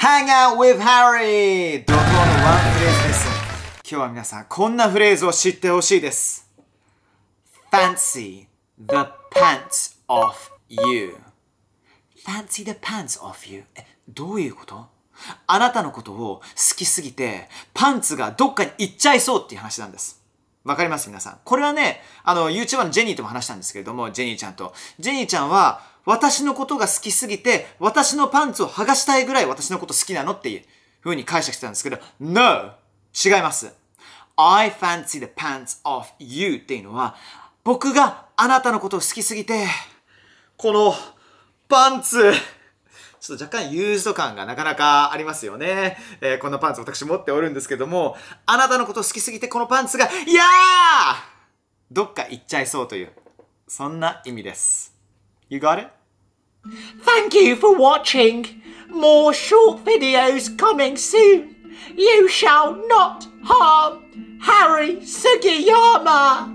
Hang out with Harry! 怒涛のワンフレーズです。今日は皆さん、こんなフレーズを知ってほしいです。Fancy the pants off you.Fancy the pants off you. え、どういうことあなたのことを好きすぎて、パンツがどっかに行っちゃいそうっていう話なんです。わかります皆さん。これはね、あの、YouTuber のジェニーとも話したんですけれども、ジェニーちゃんと。ジェニーちゃんは、私のことが好きすぎて、私のパンツを剥がしたいぐらい私のこと好きなのっていう風に解釈してたんですけど、No! 違います。I fancy the pants of you っていうのは、僕があなたのことを好きすぎて、このパンツ、ちょっと若干ユーズド感がなかなかありますよね。えー、このパンツ私持っておるんですけども、あなたのこと好きすぎてこのパンツが、いやーどっか行っちゃいそうという、そんな意味です。You got it? Thank you for watching. More short videos coming soon. You shall not harm Harry Sugiyama.